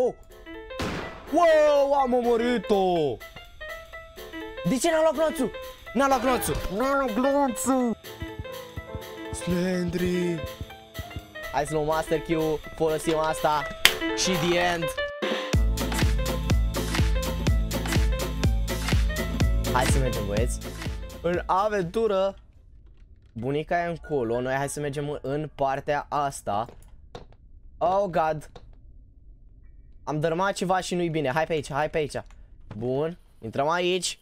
Oh. Wow, am omorât-o! De ce n-a luat glonțul? N-a luat glonțul! N-a luat glonțul! Slendry! Hai să luăm Master Q, folosim asta și the end! Hai să mergem, băieți! În aventură, bunica e încolo, noi hai să mergem în partea asta. Oh, God! Am dărmat ceva și nu-i bine. Hai pe aici, hai pe aici. Bun. Intrăm aici.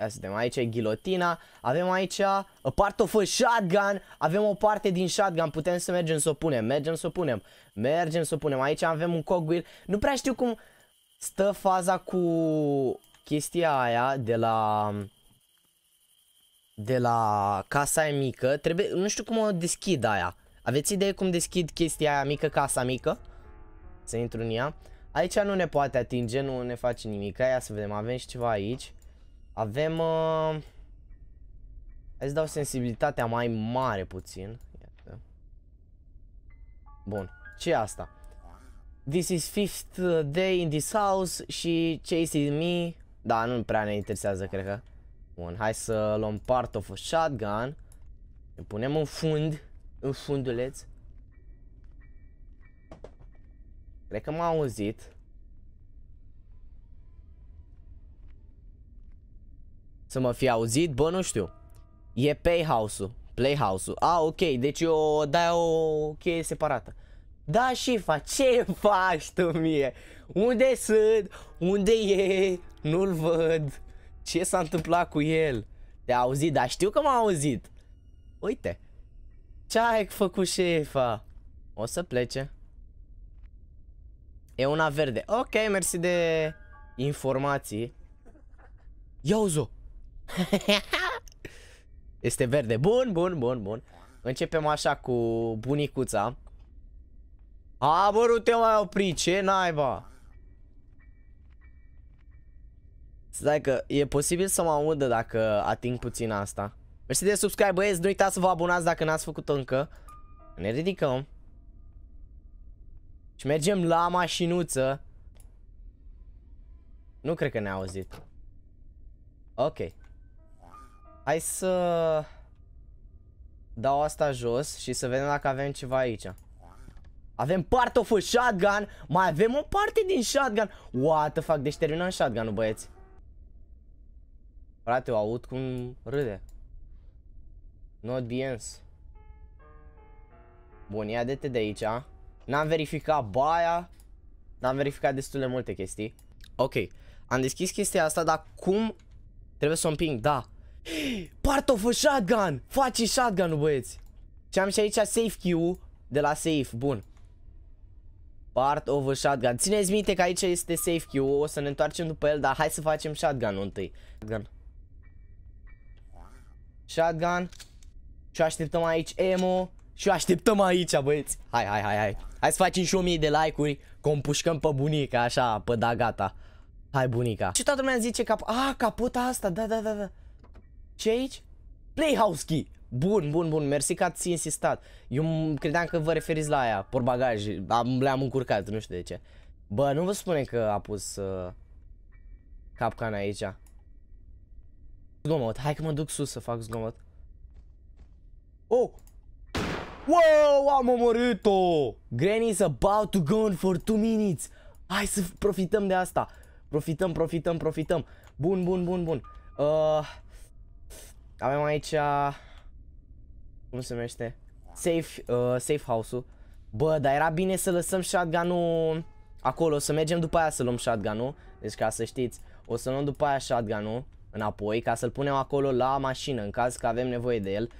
Ia suntem aici, ghilotina. Avem aici a part of a shotgun. Avem o parte din shotgun. Putem să mergem să o punem. Mergem să o punem. Mergem să o punem. Aici avem un cogwheel. Nu prea știu cum stă faza cu chestia aia de la de la casa e mică, trebuie, nu știu cum o deschid aia. Aveți idee cum deschid chestia aia mică, casa mică? să intru în ea. Aici nu ne poate atinge, nu ne face nimic. Ia să vedem, avem și ceva aici. Avem... Uh... Hai să dau sensibilitatea mai mare puțin. Iată. Bun. ce asta? This is fifth day in this house și chasing me... Da, nu prea ne interesează, cred că. Bun, hai să luăm part of a shotgun. Ne punem în fund, în funduleț. Cred că m-a auzit. Să mă fi auzit? Bă, nu știu. E Playhouse-ul. Playhouse-ul. A, ah, ok, deci o dai o cheie separată. Da, Șifa, ce faci tu mie? Unde sunt? Unde e? Nu-l văd. Ce s-a întâmplat cu el? Te-a auzit? Dar știu că m-a auzit. Uite. Ce ai făcut șefa? O să plece. E una verde. Ok, mersi de informații. Ia uzo! este verde. Bun, bun, bun, bun. Începem așa cu bunicuța. A, bă, nu te mai opri, ce naiba? Stai că e posibil să mă audă dacă ating puțin asta. Mersi de subscribe, băieți, nu uitați să vă abonați dacă n-ați făcut-o încă. Ne ridicăm. Și mergem la mașinuță. Nu cred că ne-a auzit. Ok. Hai să dau asta jos și să vedem dacă avem ceva aici. Avem part of shotgun, mai avem o parte din shotgun. What the fuck, deci terminăm shotgun-ul, băieți. Frate, o aud cum râde. Not the ends. Bun, ia de-te de aici. N-am verificat baia. N-am verificat destul de multe chestii. Ok. Am deschis chestia asta, dar cum trebuie să o împing? Da. a shotgun! Face shotgun-ul, băieți! Și am și aici safe Q de la safe. Bun. Part of a shotgun. Țineți minte că aici este safe Q. O să ne întoarcem după el, dar hai să facem shotgun-ul întâi. Shotgun. Shotgun. Și așteptăm aici emo. Și așteptăm aici, băieți. Hai, hai, hai, hai. Hai să facem și 1000 de like-uri, că o împușcăm pe bunica, așa, pe da gata. Hai bunica. Și toată lumea zice cap... A, capota asta, da, da, da, da. Ce aici? Playhouse key. Bun, bun, bun, mersi că ați insistat. Eu credeam că vă referiți la aia, porbagaj, am, le-am încurcat, nu știu de ce. Bă, nu vă spune că a pus uh, capcana aici. Zgomot, hai că mă duc sus să fac zgomot. Oh, Wow, am omorât-o! Granny is about to go for 2 minutes. Hai să profităm de asta. Profităm, profităm, profităm. Bun, bun, bun, bun. Uh, avem aici... Uh, cum se numește? Safe, uh, safe house-ul. Bă, dar era bine să lăsăm shotgun-ul acolo, să mergem după aia să luăm shotgun-ul. Deci ca să știți, o să luăm după aia shotgun-ul înapoi ca să-l punem acolo la mașină în caz că avem nevoie de el.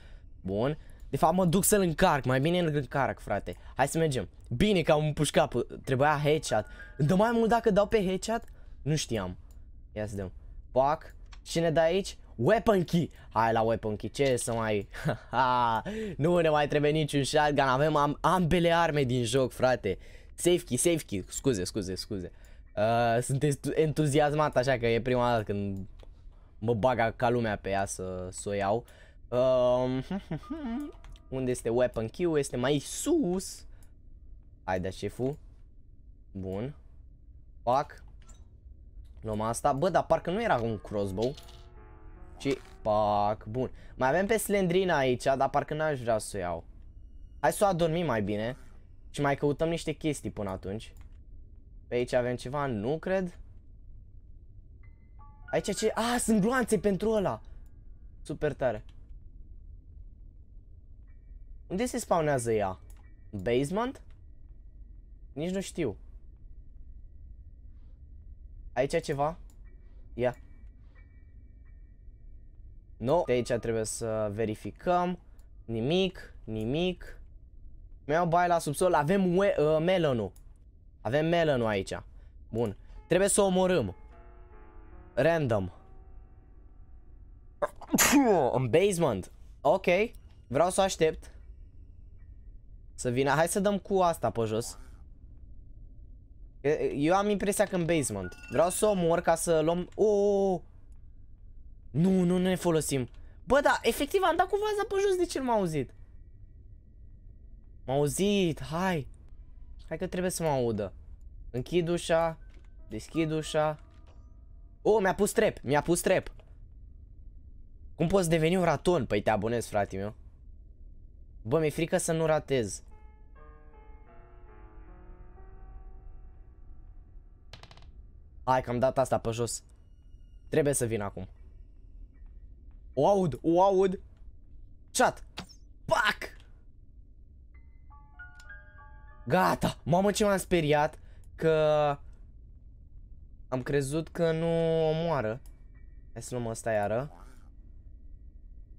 Bun. De fapt mă duc să-l încarc, mai bine îl încarc, frate. Hai să mergem. Bine că am pușcap, trebuia headshot. Dă mai mult dacă dau pe headshot? Nu știam. Ia să dăm. Pac. Ce ne dă aici? Weapon key. Hai la weapon key. Ce să mai... nu ne mai trebuie niciun shotgun. Avem am ambele arme din joc, frate. Safe key, safe key. Scuze, scuze, scuze. Uh, sunt entuziasmat așa că e prima dată când mă baga ca lumea pe ea să, să o iau. Um, unde este weapon Q? Este mai sus. Hai da șeful. Bun. Pac. Luăm asta. Bă, dar parcă nu era un crossbow. Ci, pac, bun. Mai avem pe Slendrina aici, dar parcă n-aș vrea să o iau. Hai să o adormim mai bine. Și mai căutăm niște chestii până atunci. Pe aici avem ceva? Nu cred. Aici ce? A, ah, sunt gloanțe pentru ăla. Super tare. Unde se spawnează ea? basement? Nici nu știu. Aici ceva? Ia. Nu, de aici trebuie să verificăm. Nimic, nimic. Mi-au baie la subsol, avem uh, melonul. Avem melonul aici. Bun. Trebuie să o omorâm. Random. În basement. Ok. Vreau să aștept. Să vină, hai să dăm cu asta pe jos Eu am impresia că în basement Vreau să mor ca să luăm oh! Nu, nu, nu ne folosim Bă, da, efectiv am dat cu vaza pe jos De ce nu m-a auzit? M-a auzit, hai Hai că trebuie să mă audă Închid ușa Deschid ușa Oh, mi-a pus trep, mi-a pus trep Cum poți deveni un raton? Păi te abonezi, frate meu Bă, mi-e frică să nu ratez. Hai că am dat asta pe jos. Trebuie să vin acum. O aud, o aud. Chat. Pac! Gata! Mamă ce m-am speriat că... Am crezut că nu o moară. Hai să luăm asta iară.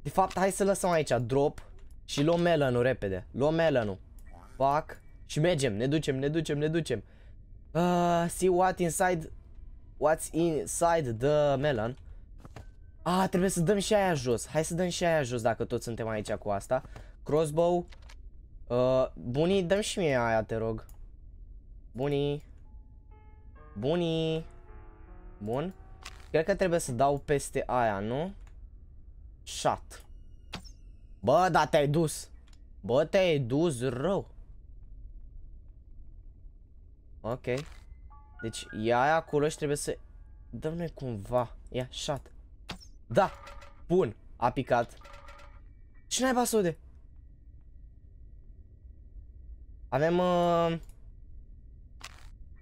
De fapt, hai să lăsăm aici drop. Și luăm melanul repede. Luăm melanul. fac Și mergem. Ne ducem, ne ducem, ne ducem. Uh, see what inside... What's inside the melon. A, ah, trebuie să dăm și aia jos. Hai să dăm și aia jos dacă toți suntem aici cu asta. Crossbow. Uh, bunii, dăm și mie aia, te rog. Bunii. Bunii. Bun. Cred că trebuie să dau peste aia, nu? Shut. Bă, dar te-ai dus. Bă, te-ai dus rău. Ok. Deci, ea aia acolo și trebuie să... Dăm noi cumva. Ia, shot. Da! Bun! A picat. Ce naiba sude? Avem... Uh...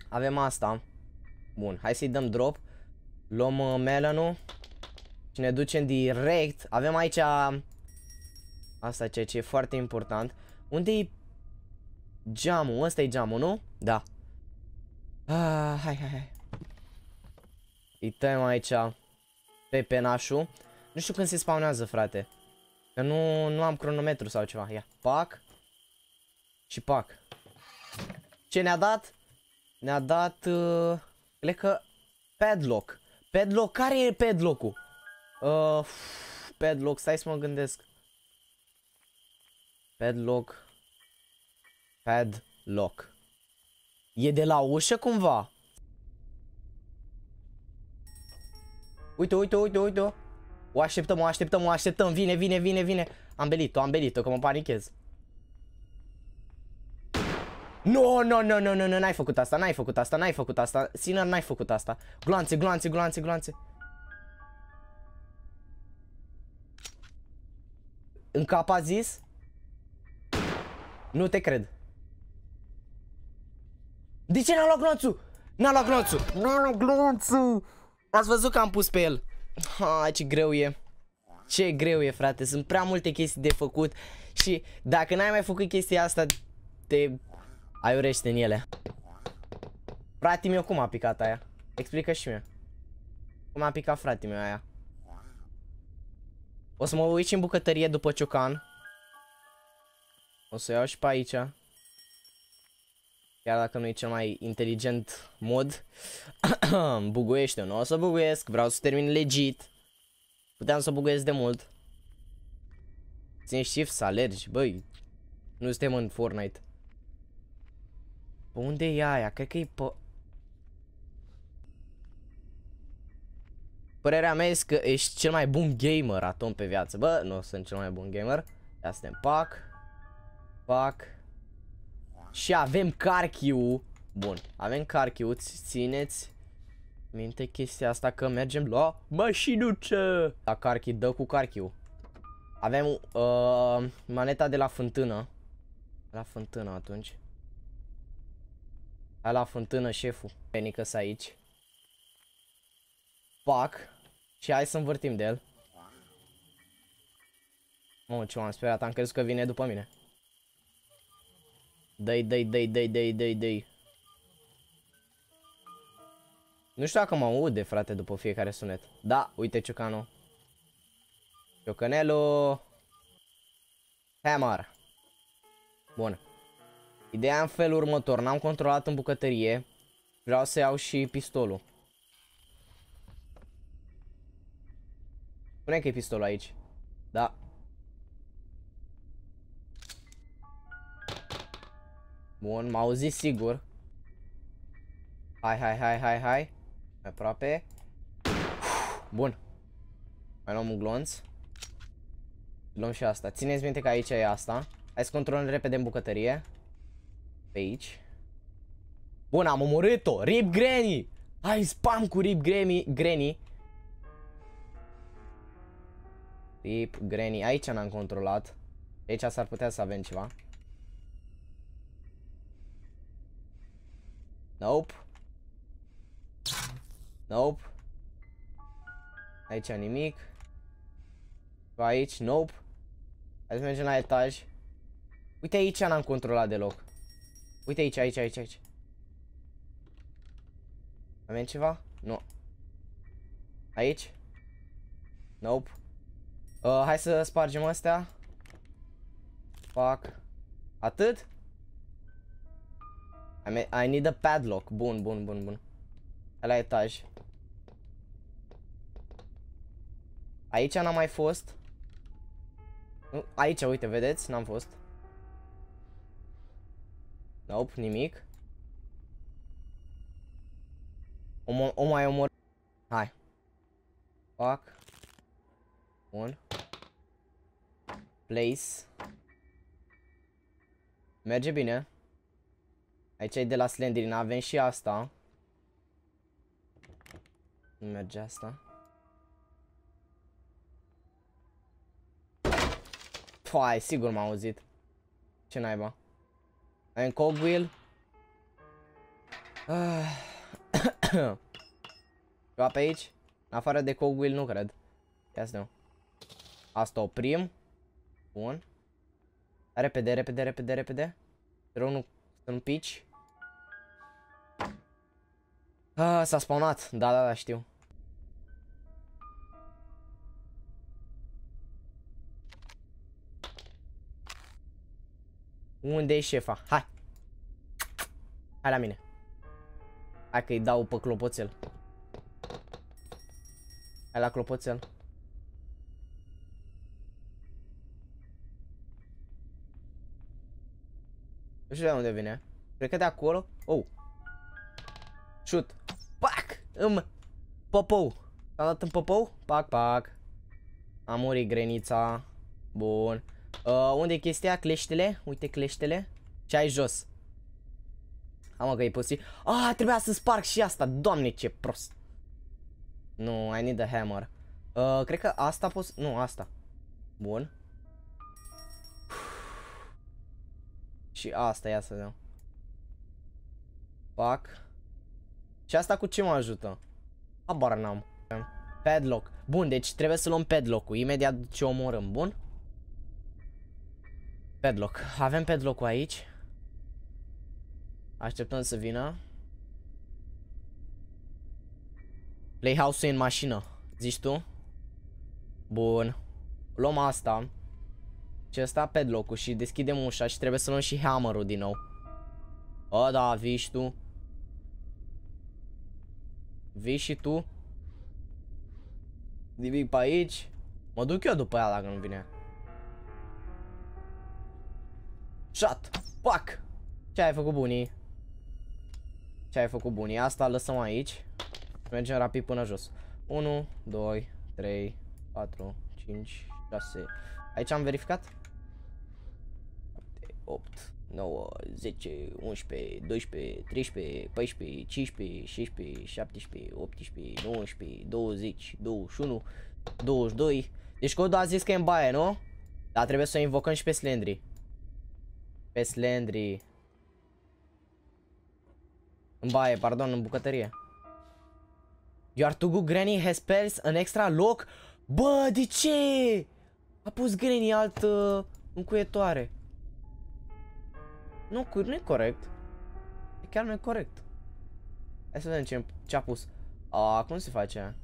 Avem asta. Bun, hai să-i dăm drop. Luăm uh, -ul. Și ne ducem direct. Avem aici... Uh Asta ceea ce e foarte important. Unde e geamul? Ăsta e geamul, nu? Da. Ah, hai, hai, hai. Îi tăiem aici pe penașul. Nu știu când se spawnează, frate. Că nu, nu am cronometru sau ceva. Ia, pac. Și pac. Ce ne-a dat? Ne-a dat, uh, cred că, padlock. Padlock, care e padlock-ul? Uh, padlock, stai să mă gândesc. Padlock. Padlock. E de la ușă cumva? Uite, uite, uite, uite. O așteptăm, o așteptăm, o așteptăm. Vine, vine, vine, vine. Am belit-o, am belit-o, că mă panichez. Nu, no, nu, no, nu, no, nu, nu, n-ai făcut asta, n-ai făcut asta, n-ai făcut asta. Sinner, n-ai făcut asta. Gloanțe, gloanțe, gloanțe, gloanțe. În cap a zis? Nu te cred. De ce n-a luat glonțul? N-a luat glonțul. N-a luat glonțul. Ați văzut că am pus pe el. Ha, ce greu e. Ce greu e, frate. Sunt prea multe chestii de făcut. Și dacă n-ai mai făcut chestia asta, te aiurește în ele. Frate meu, cum a picat aia? Explică și mie. Cum a picat frate meu aia? O să mă uit și în bucătărie după ciocan. O să iau și pe aici. Chiar dacă nu e cel mai inteligent mod. Buguiește, nu o să buguiesc, vreau să termin legit. Puteam să buguiesc de mult. Țin shift să alergi, băi. Nu suntem în Fortnite. Pe unde e aia? Cred că e pe... Părerea mea este că ești cel mai bun gamer atom pe viață. Bă, nu sunt cel mai bun gamer. Ia ne pac. Fac. Și avem carchiu. Bun, avem carchiu, țineți minte chestia asta că mergem la mașinuță. La carchi, dă cu carchiu. Avem uh, maneta de la fântână. La fântână atunci. Hai la fântână, șeful. Penică să aici. Pac. Și hai să învârtim de el. Mă, ce m-am sperat, am crezut că vine după mine. Dai, dai, dai, dai, dai, dai, dai. Nu știu dacă mă aude, frate, după fiecare sunet. Da, uite ciocanul. Ciocanelu. Hammer. Bun. Ideea în felul următor. N-am controlat în bucătărie. Vreau să iau și pistolul. Spune că e pistolul aici. Da. Bun, m au zis sigur. Hai, hai, hai, hai, hai. Mai aproape. Bun. Mai luăm un glonț. Luăm și asta. Țineți minte că aici e asta. Hai să controlăm repede în bucătărie. Pe aici. Bun, am omorât-o. Rip Granny! Hai spam cu Rip Granny. Granny. Rip Granny. Aici n-am controlat. Aici s-ar putea să avem ceva. Nope. Nope. Aici nimic. Aici, nope. Hai să mergem la etaj. Uite aici n-am controlat deloc. Uite aici, aici, aici, aici. Avem ceva? Nu. Aici? Nope. Uh, hai să spargem astea. Fac. Atât? I, mean, I need a padlock. Bun, bun, bun, bun. La etaj. Aici n-am mai fost. Nu, aici, uite, vedeți? N-am fost. Nope, nimic. O, o mai omor... Hai. Fac. Bun. Place. Merge bine. Aici e de la Slenderin. Avem și asta. Nu merge asta. Păi, sigur m-am auzit. Ce naiba? Ai un cogwheel? Ah. Ceva pe aici? În afară de cogwheel nu cred. Ia să Asta oprim. Bun. Repede, repede, repede, repede. Rău nu, să nu pici. Ah, s-a spawnat. Da, da, da, știu. Unde e șefa? Hai! Hai la mine. Hai că-i dau pe clopoțel. Hai la clopoțel. Nu știu de unde vine. Cred că de acolo. Oh! Șut. Pac! Îmi... Popou. S-a dat în popou? Pac, pac. A murit grenița. Bun. Uh, unde e chestia? Cleștele? Uite cleștele. Ce ai jos. Am că e posibil. Ah, trebuia să sparg și asta. Doamne, ce prost. Nu, no, I need the hammer. Uh, cred că asta pot... Nu, asta. Bun. Și asta, ia să dăm. Pac. Și asta cu ce mă ajută? Habar n-am. Padlock. Bun, deci trebuie să luăm padlock-ul imediat ce omorâm, bun? Padlock. Avem padlock-ul aici. Așteptăm să vină. Playhouse-ul e în mașină, zici tu? Bun. Luăm asta. Și asta padlock-ul și deschidem ușa și trebuie să luăm și hammer-ul din nou. O, da, vii tu. Vii și tu. Vii pe aici. Mă duc eu după ea dacă nu vine. Shot! Pac! Ce ai făcut bunii? Ce ai făcut bunii? Asta lăsăm aici. Mergem rapid până jos. 1, 2, 3, 4, 5, 6. Aici am verificat? 8. 9, 10, 11, 12, 13, 14, 15, 16, 17, 18, 19, 20, 21, 22. Deci codul a zis că e în baie, nu? Dar trebuie să o invocăm și pe Slendry. Pe Slendry. În baie, pardon, în bucătărie. Your Tugu Granny has spells în extra loc? Bă, de ce? A pus Granny alt uh, încuietoare. Nu, nu e corect. E chiar nu e corect. Hai să vedem ce, ce a pus. A, cum se face?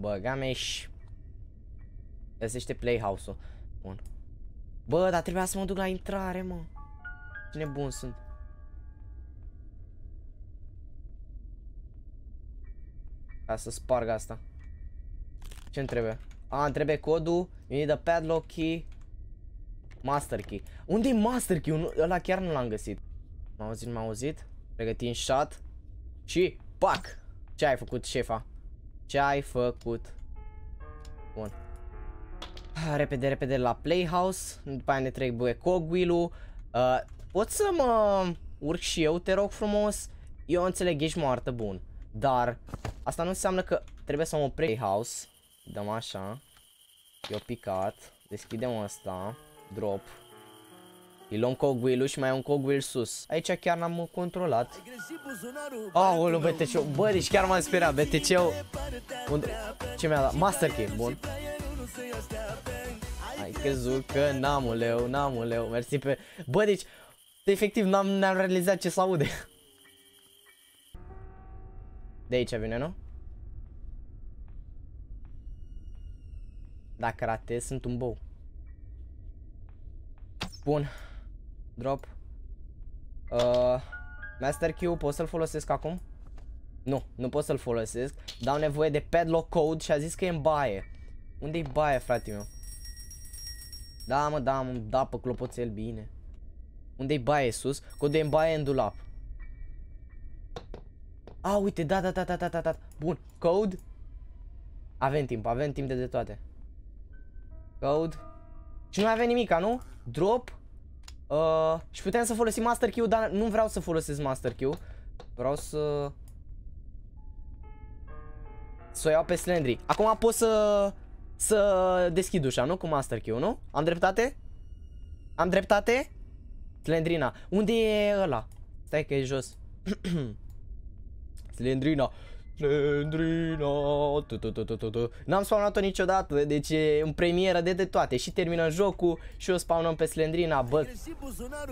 Bă, gameș. Găsește playhouse-ul. Bun. Bă, dar trebuia să mă duc la intrare, mă. Ce nebun sunt. Ca să sparg asta. ce trebuie? A, îmi trebuie codul. You need a padlock key. Master key. unde e master key? Un, ăla chiar nu l-am găsit. m au auzit, m au auzit. Pregătim shot. Și pac! Ce ai făcut, șefa? Ce ai făcut? Bun. Ah, repede, repede la Playhouse. După aia ne trebuie Cogwheel-ul. Uh, ah, pot să mă urc și eu, te rog frumos? Eu înțeleg, ești moartă, bun. Dar asta nu înseamnă că trebuie să mă opresc Playhouse. Dăm așa. Eu picat. Deschidem asta drop. Îi luăm cogwheel și mai e un cogwheel sus. Aici chiar n-am controlat. Aoleu, oh, BTC-ul. Bă, deci chiar m-am sperat, BTC-ul... Unde, Ce mi-a dat? Master Key, bun. Ai crezut că n-am uleu, n-am uleu. Mersi pe... Bă, deci... Efectiv, n-am -am realizat ce s aude. De aici vine, nu? Dacă ratez, sunt un bou. Bun. Drop. Uh, Master Q, pot să-l folosesc acum? Nu, nu pot să-l folosesc. Dau nevoie de padlock code și a zis că e în baie. unde e baie, frate meu? Da, mă, da, mă, da, pe clopoțel, bine. unde e baie sus? Codul e în baie în dulap. A, uite, da, da, da, da, da, da, da. Bun, code. Avem timp, avem timp de, de toate. Code. Și nu mai avem nimica, nu? drop uh, și putem să folosim master Q, dar nu vreau să folosesc master Q. Vreau să... Să o iau pe Slendry. Acum pot să... Să deschid ușa, nu? Cu master Q, nu? Am dreptate? Am dreptate? Slendrina. Unde e ăla? Stai că e jos. Slendrina. N-am spawnat-o niciodată, deci e în premieră de de toate Și termină jocul și o spawnăm pe Slendrina, bă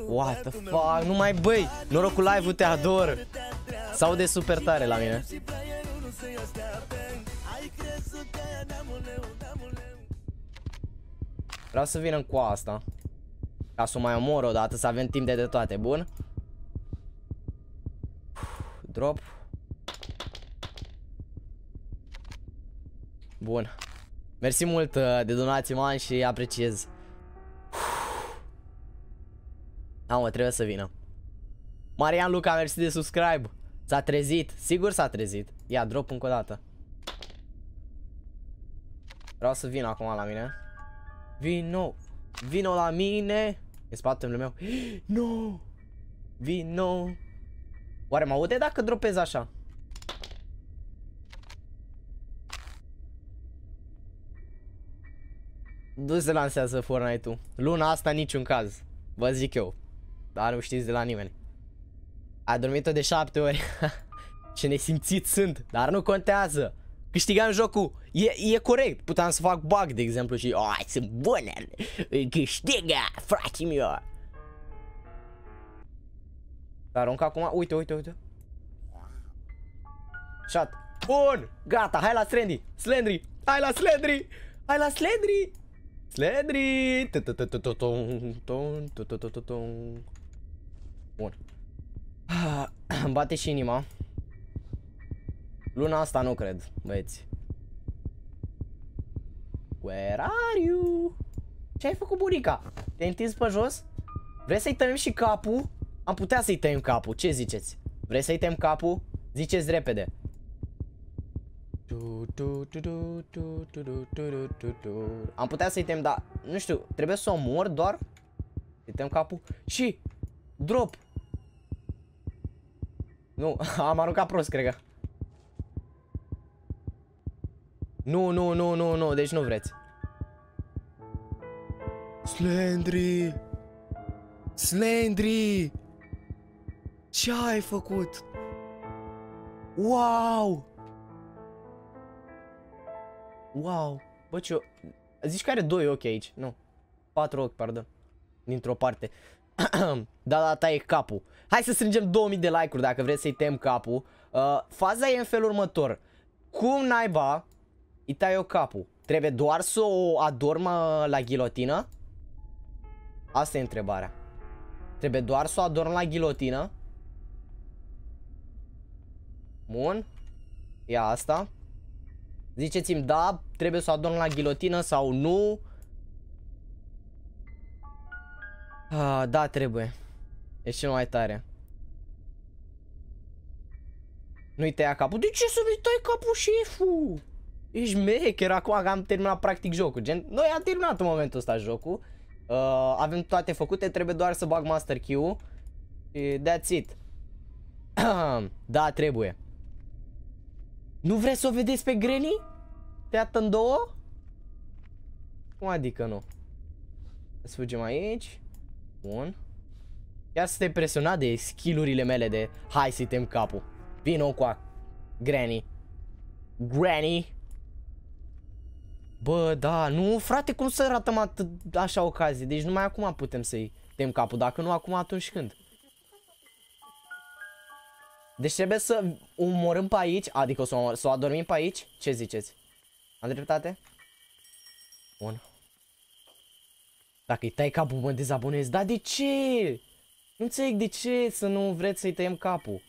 What the fuck, nu mai băi Norocul live-ul te ador Sau de super tare la mine Vreau să vină cu asta Ca să o mai omor o dată, să avem timp de de toate, bun? Drop Bun. Mersi mult uh, de donații, man, și apreciez. Am trebuie să vină. Marian Luca, mersi de subscribe. S-a trezit, sigur s-a trezit. Ia, drop încă o dată. Vreau să vin acum la mine. Vino, vino la mine. E spatele meu. No! Vino! Oare mă aude dacă dropez așa? nu se lansează Fortnite-ul. Luna asta niciun caz. Vă zic eu. Dar nu știți de la nimeni. A dormit-o de 7 ori. Ce nesimțit sunt. Dar nu contează. Câștigam jocul. E, e corect. Puteam să fac bug, de exemplu, și... Oh, sunt bune. Câștigă, frații mei. Arunc acum. Uite, uite, uite. Shot. Bun. Gata. Hai la Slendry. Slendry. Hai la Slendry. Hai la Slendry. Sledri! Bun. Îmi bate și inima. Luna asta nu cred, băieți. Where are you? Ce ai făcut bunica? Te-ai întins pe jos? Vrei să-i tăiem și capul? Am putea să-i tăiem capul, ce ziceți? Vrei să-i tăiem capul? Ziceți repede. Am putea să-i tem, dar nu știu, trebuie să o mor doar? Îi tem capul și drop! Nu, am aruncat prost, cred că. Nu, nu, nu, nu, nu, deci nu vreți. Slendry! Slendry! Ce ai făcut? Wow! Wow, bă, ce... Zici că are doi ochi aici, nu. patru ochi, pardon. Dintr-o parte. da, da, ta e capul. Hai să strângem 2000 de like-uri dacă vreți să-i tem capul. Uh, faza e în felul următor. Cum naiba îi tai eu capul? Trebuie doar să o adormă la ghilotină? Asta e întrebarea. Trebuie doar să o adorm la ghilotină? Bun. Ia asta. Ziceți-mi da, trebuie să o adun la ghilotină sau nu. Ah, da, trebuie. E cel mai tare. Nu-i tăia capul. De ce să mi tai capul, șeful? Ești mecher, acum că am terminat practic jocul. Gen, noi am terminat în momentul ăsta jocul. Uh, avem toate făcute, trebuie doar să bag Master key ul That's it. da, trebuie. Nu vreți să o vedeți pe Granny? tăiat în două? Cum adică nu? Să fugem aici. Bun. Chiar să te presionat de skillurile mele de hai să-i tem capul. Vino cu a... Granny. Granny. Bă, da, nu, frate, cum să ratăm atât așa ocazie? Deci numai acum putem să-i tem capul, dacă nu acum, atunci când? Deci trebuie să umorăm pe aici, adică să o, să o adormim pe aici? Ce ziceți? Am dreptate? Bun. Dacă îi tai capul, mă dezabonez. Dar de ce? Nu înțeleg de ce să nu vreți să-i tăiem capul.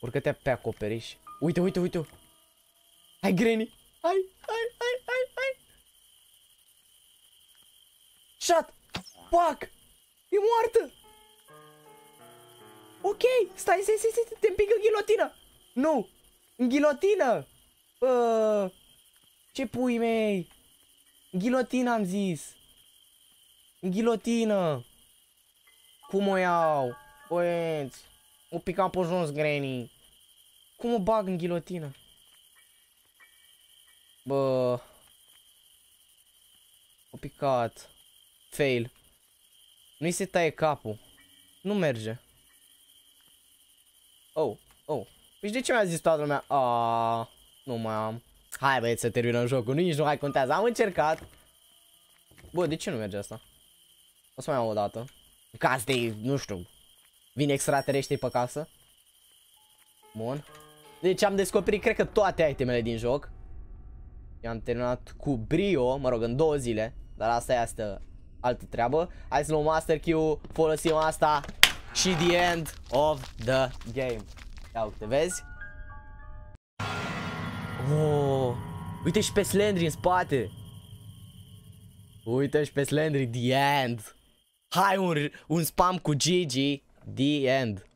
Urcă-te pe acoperiș. Uite, uite, uite. Hai, Granny. Hai, hai, hai, hai, hai. Shut. Fuck. E moartă. Ok, stai, stai, stai, stai, te împing în ghilotină. Nu, în ghilotină. Bă, ce pui mei. În ghilotină am zis. În ghilotină. Cum o iau? Băieți, o picam pe jos, Granny. Cum o bag în ghilotină? Bă. O picat. Fail. Nu-i se taie capul. Nu merge. Oh, oh. Păi de ce mi-a zis toată lumea? Aaaa, nu mai am. Hai băieți să terminăm jocul, nici nu mai contează. Am încercat. Bă, de ce nu merge asta? O să mai am o dată. În caz de, nu știu, vin extraterestrii pe casă. Bun. Deci am descoperit, cred că, toate itemele din joc. I-am terminat cu brio, mă rog, în două zile. Dar asta e asta altă treabă. Hai să luăm Master Q, folosim asta și the end of the game. Ia uite, vezi? Oh, uite și pe Slendry în spate. Uite și pe Slendry, the end. Hai un, un spam cu Gigi, the end.